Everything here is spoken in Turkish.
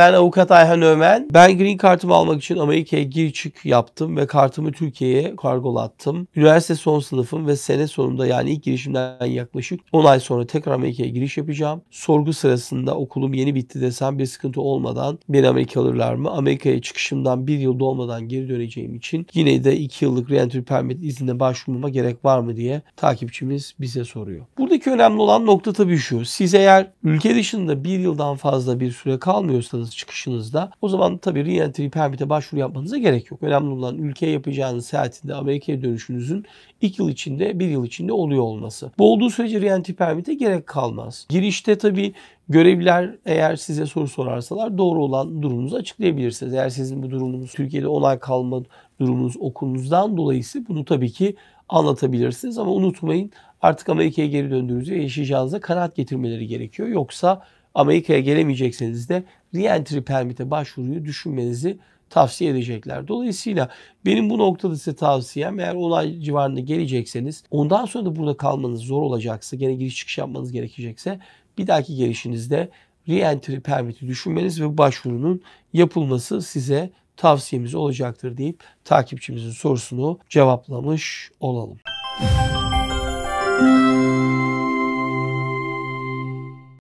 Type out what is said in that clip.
Ben avukat Ayhan Ömen. Ben green kartımı almak için Amerika'ya gir çık yaptım ve kartımı Türkiye'ye kargolattım. Üniversite son sınıfım ve sene sonunda yani ilk girişimden yaklaşık 10 ay sonra tekrar Amerika'ya giriş yapacağım. Sorgu sırasında okulum yeni bitti desem bir sıkıntı olmadan beni Amerika alırlar mı? Amerika'ya çıkışımdan bir yıl dolmadan geri döneceğim için yine de 2 yıllık reentry permit iznine başvurmama gerek var mı diye takipçimiz bize soruyor. Buradaki önemli olan nokta tabii şu. Siz eğer ülke dışında bir yıldan fazla bir süre kalmıyorsanız aldığınız çıkışınızda o zaman tabii reentry permit'e başvuru yapmanıza gerek yok. Önemli olan ülkeye yapacağınız seyahatinde Amerika'ya dönüşünüzün 2 yıl içinde 1 yıl içinde oluyor olması. Bu olduğu sürece reentry permit'e gerek kalmaz. Girişte tabii Görevliler eğer size soru sorarsalar doğru olan durumunuzu açıklayabilirsiniz. Eğer sizin bu durumunuz Türkiye'de onay kalma durumunuz okulunuzdan dolayısı bunu tabii ki anlatabilirsiniz. Ama unutmayın artık Amerika'ya geri döndüğünüzde yaşayacağınıza kanaat getirmeleri gerekiyor. Yoksa Amerika'ya gelemeyecekseniz de reentry permit'e başvuruyu düşünmenizi tavsiye edecekler. Dolayısıyla benim bu noktada size tavsiyem eğer olay civarında gelecekseniz ondan sonra da burada kalmanız zor olacaksa gene giriş çıkış yapmanız gerekecekse bir dahaki gelişinizde reentry permit'i düşünmeniz ve başvurunun yapılması size tavsiyemiz olacaktır deyip takipçimizin sorusunu cevaplamış olalım. Müzik